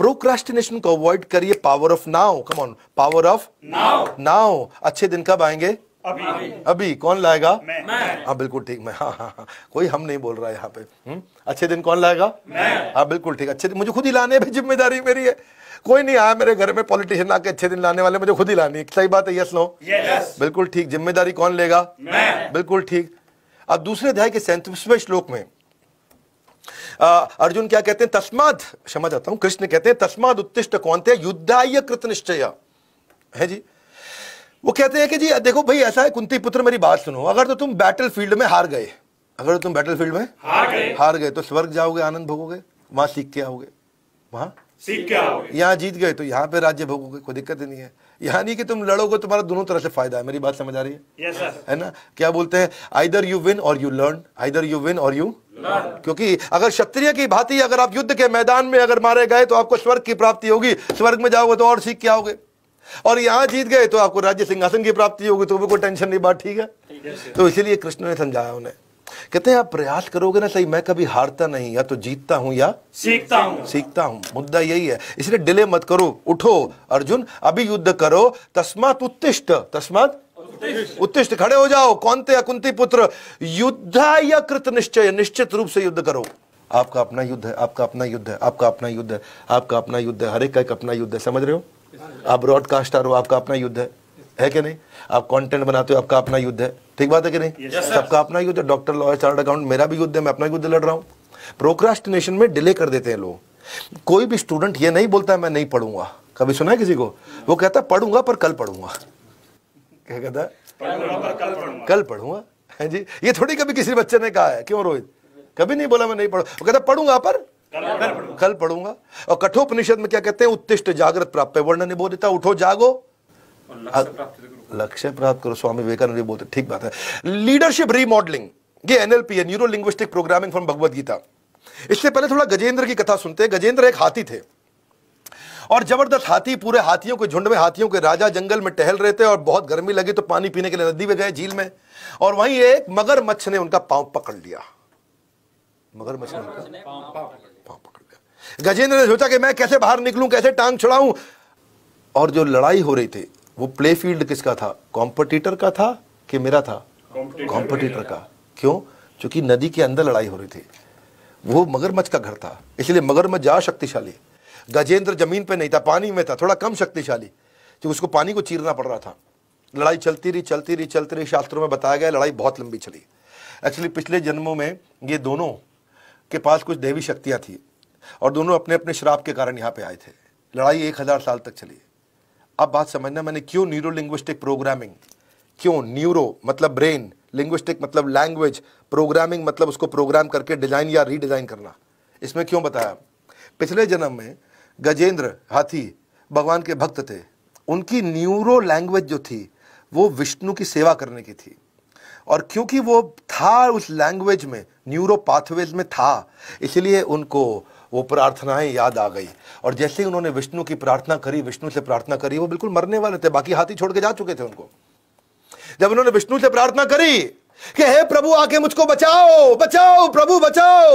Procrastination को avoid करिए power of now come on power of now now अच्छे दिन कब आएंगे अभी अभी कौन लाएगा मैं हाँ बिल्कुल ठीक मैं हाँ हाँ हाँ कोई हम नहीं बोल रहा है यहाँ पे हम्म? अच्छे दिन कौन लाएगा मैं हाँ बिल्कुल ठीक अच्छे दिन मुझे खुद ही लाने भी जिम्मेदारी मेरी है कोई नहीं आया हाँ, मेरे घर में पॉलिटिशियन आके अच्छे दिन लाने वाले मुझे खुद ही लानी है सही बात है यस नो यस बिल्कुल ठीक जिम्मेदारी कौन लेगा मैं बिल्कुल ठीक अब दूसरे अध्याय के सैंतीसवें श्लोक में अर्जुन क्या कहते हैं तस्माद क्षमा जाता हूं कृष्ण कहते हैं तस्माद उत्तिष्ट कौन थे युद्धाय कृत निश्चय है जी वो कहते हैं कि जी देखो भाई ऐसा है कुंती पुत्र मेरी बात सुनो अगर तो तुम बैटल फील्ड में हार गए अगर तो तुम बैटल फील्ड में हार गए हार गए तो स्वर्ग जाओगे आनंद भोगोगे वहां सीख के आओगे वहां सीख यहाँ जीत गए तो यहाँ पे राज्य भोगोगे कोई दिक्कत ही नहीं है यहाँ नहीं कि तुम लड़ोगे तुम्हारा दोनों तरह से फायदा है मेरी बात समझ आ रही है yes, है ना क्या बोलते हैं either you win or you learn either you win or you क्योंकि अगर क्षत्रिय की भांति अगर आप युद्ध के मैदान में अगर मारे गए तो आपको स्वर्ग की प्राप्ति होगी स्वर्ग में जाओगे तो और सीख क्या आओगे और यहाँ जीत गए तो आपको राज्य सिंहासन की प्राप्ति होगी तो भी कोई टेंशन नहीं बात ठीक है तो इसीलिए कृष्ण ने समझाया उन्हें कहते हैं आप प्रयास करोगे ना सही मैं कभी हारता नहीं या तो जीतता हूं या सीखता हूं सीखता हूं मुद्दा यही है इसलिए डिले मत करो उठो अर्जुन अभी युद्ध करो तस्मात उत्तिष्ट तस्मात उत्तिष्ट खड़े हो जाओ कौनते अकुंती पुत्र युद्धा या कृत निश्चय निश्चित रूप से युद्ध करो आपका अपना युद्ध है आपका अपना युद्ध है आपका अपना युद्ध है आपका अपना युद्ध है हर एक का एक अपना युद्ध है समझ रहे हो आप ब्रॉडकास्टर हो आपका अपना युद्ध है है कि नहीं आप कंटेंट बनाते हो आपका अपना युद्ध है ठीक बात है कि नहीं yes, सबका अपना युद्ध है डॉक्टर लॉयर चार्ट अकाउंट मेरा भी युद्ध है मैं अपना युद्ध लड़ रहा हूँ प्रोक्रास्टिनेशन में डिले कर देते हैं लोग कोई भी स्टूडेंट ये नहीं बोलता मैं नहीं पढ़ूंगा कभी सुना है किसी को वो कहता पढ़ूंगा पर कल पढ़ूंगा क्या कहता है कल पढ़ूंगा है जी ये थोड़ी कभी किसी बच्चे ने कहा है क्यों रोहित कभी नहीं बोला मैं नहीं पढ़ू वो कहता पढ़ूंगा पर कल पढ़ूंगा और कठोपनिषद में क्या कहते हैं उत्तिष्ट जागृत प्राप्त वर्णन ने बोल देता उठो जागो लक्ष्य प्राप्त करो स्वामी विवेकानंद बोलते ठीक बात है लीडरशिप रीमॉडलिंग ये एनएलपी है neuro linguistic programming from Bhagavad Gita इससे पहले थोड़ा गजेंद्र की कथा सुनते हैं गजेंद्र एक हाथी थे और जबरदस्त हाथी पूरे हाथियों के झुंड में हाथियों के राजा जंगल में टहल रहे थे और बहुत गर्मी लगी तो पानी पीने के लिए नदी में गए झील में और वहीं एक मगरमच्छ ने उनका पांव पकड़ लिया मगरमच्छ ने उनका पांव पकड़ लिया गजेंद्र ने सोचा कि मैं कैसे बाहर निकलूं कैसे टांग छुड़ाऊं और जो लड़ाई हो रही थी वो प्ले फील्ड किसका था कॉम्पिटिटर का था कि मेरा था कॉम्पिटिटर का क्यों क्योंकि नदी के अंदर लड़ाई हो रही थी वो मगरमच्छ का घर था इसलिए मगरमच्छ जा शक्तिशाली गजेंद्र जमीन पे नहीं था पानी में था थोड़ा कम शक्तिशाली क्योंकि तो उसको पानी को चीरना पड़ रहा था लड़ाई चलती रही चलती रही चलती रही शास्त्रों में बताया गया लड़ाई बहुत लंबी चली एक्चुअली पिछले जन्मों में ये दोनों के पास कुछ देवी शक्तियाँ थी और दोनों अपने अपने श्राप के कारण यहाँ पे आए थे लड़ाई एक हज़ार साल तक चली अब बात समझना मैंने क्यों न्यूरो लिंग्विस्टिक प्रोग्रामिंग क्यों न्यूरो मतलब ब्रेन लिंग्विस्टिक मतलब लैंग्वेज प्रोग्रामिंग मतलब उसको प्रोग्राम करके डिजाइन या रीडिजाइन करना इसमें क्यों बताया पिछले जन्म में गजेंद्र हाथी भगवान के भक्त थे उनकी न्यूरो लैंग्वेज जो थी वो विष्णु की सेवा करने की थी और क्योंकि वो था उस लैंग्वेज में न्यूरो पाथवेज में था इसलिए उनको वो प्रार्थनाएं याद आ गई और जैसे ही उन्होंने विष्णु की प्रार्थना करी विष्णु से प्रार्थना करी वो बिल्कुल मरने वाले थे बाकी हाथी छोड़ के जा चुके थे उनको जब उन्होंने विष्णु से प्रार्थना करी कि हे प्रभु आके मुझको बचाओ बचाओ प्रभु बचाओ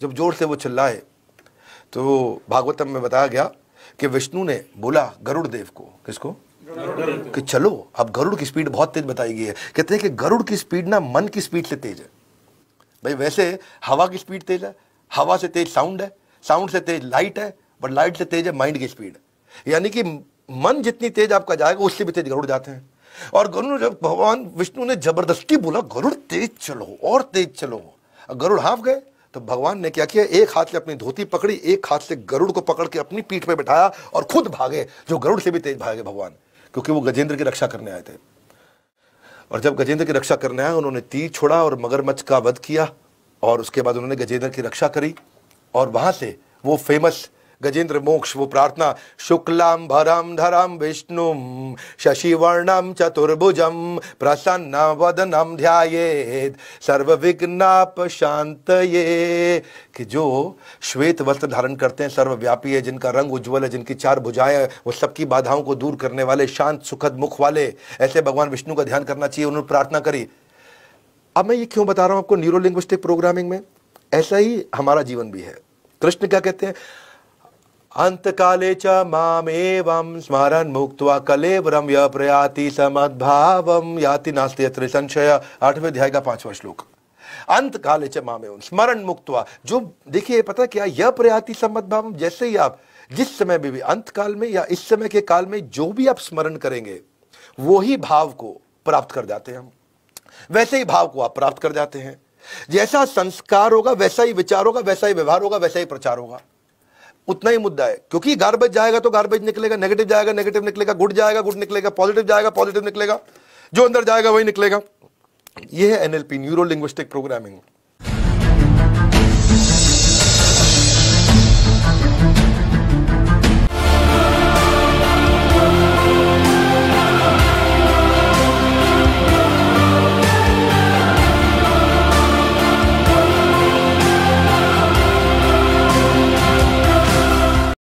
जब जोर से वो चिल्लाए तो भागवतम में बताया गया कि विष्णु ने बोला गरुड़ देव को किसको कि चलो अब गरुड़ की स्पीड बहुत तेज बताई गई है कहते हैं कि गरुड़ की स्पीड ना मन की स्पीड से तेज है भाई वैसे हवा की स्पीड तेज है हवा से तेज साउंड है साउंड से तेज लाइट है बट लाइट से तेज है माइंड की स्पीड यानी कि मन जितनी तेज आपका जाएगा उससे भी तेज गरुड़ जाते हैं और गरुड़ जब भगवान विष्णु ने जबरदस्ती बोला गरुड़ तेज चलो और तेज चलो गरुड़ हाफ गए तो भगवान ने क्या किया एक हाथ से अपनी धोती पकड़ी एक हाथ से गरुड़ को पकड़ के अपनी पीठ पर बैठाया और खुद भागे जो गरुड़ से भी तेज भागे भगवान क्योंकि वो गजेंद्र की रक्षा करने आए थे और जब गजेंद्र की रक्षा करने आए उन्होंने तीर छोड़ा और मगरमच्छ का वध किया और उसके बाद उन्होंने गजेंद्र की रक्षा करी और वहां से वो फेमस गजेंद्र मोक्ष वो प्रार्थना शुक्लाम भरम धरम विष्णु शशिवर्णम चतुर्भुजम प्रसन्न वदनम ध्यायेद विघ्नाप शांत ये कि जो श्वेत वस्त्र धारण करते हैं सर्वव्यापी है जिनका रंग उज्ज्वल है जिनकी चार भुजाएं वो सबकी बाधाओं को दूर करने वाले शांत सुखद मुख वाले ऐसे भगवान विष्णु का ध्यान करना चाहिए उन्होंने प्रार्थना करी अब मैं ये क्यों बता रहा हूँ आपको न्यूरो लिंग्विस्टिक प्रोग्रामिंग में ऐसा ही हमारा जीवन भी है कृष्ण क्या कहते हैं अंत काले च माम एवं स्मरण मुक्त कलेवरम य प्रयाति समद्भाव याति नास्ते अत्र संशय आठवें अध्याय का पांचवा श्लोक अंत काले च माम एवं स्मरण मुक्त जो देखिए पता क्या यह प्रयाति समद्भाव जैसे ही आप जिस समय भी, भी अंत काल में या इस समय के काल में जो भी आप स्मरण करेंगे वो ही भाव को प्राप्त कर जाते हैं हम वैसे ही भाव को आप प्राप्त कर जाते हैं जैसा संस्कार होगा वैसा ही विचार होगा वैसा ही व्यवहार होगा वैसा ही प्रचार होगा उतना ही मुद्दा है क्योंकि गार्बेज जाएगा तो गार्बेज निकलेगा नेगेटिव जाएगा नेगेटिव निकलेगा गुड जाएगा गुड निकलेगा पॉजिटिव जाएगा पॉजिटिव निकलेगा जो अंदर जाएगा वही निकलेगा यह है एनएलपी न्यूरो लिंग्विस्टिक प्रोग्रामिंग